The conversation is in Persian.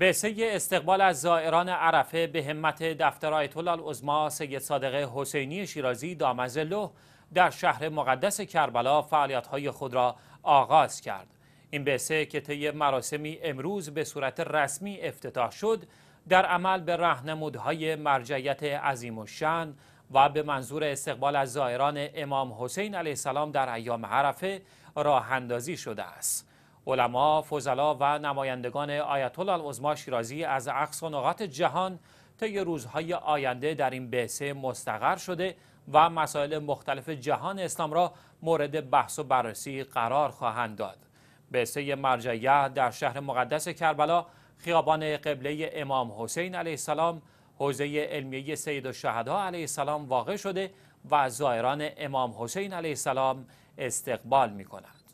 سه استقبال از زائران عرفه به همت دفتر آیت الله سید صادق حسینی شیرازی دامزلو در شهر مقدس کربلا فعالیت‌های خود را آغاز کرد. این بعثه که طی مراسمی امروز به صورت رسمی افتتاح شد، در عمل به رهنمودهای مرجعیت عظیم و شن و به منظور استقبال از زائران امام حسین علیه السلام در ایام عرفه راه اندازی شده است. علما، فضلا و نمایندگان آیت الله شیرازی از اقصا نقاط جهان طی روزهای آینده در این بعثه مستقر شده و مسائل مختلف جهان اسلام را مورد بحث و بررسی قرار خواهند داد. بعثه مرجعیه در شهر مقدس کربلا خیابان قبله امام حسین علیه السلام حوزه علمیه سید و شهدا علیه السلام واقع شده و زائران امام حسین علیه السلام استقبال می کنند.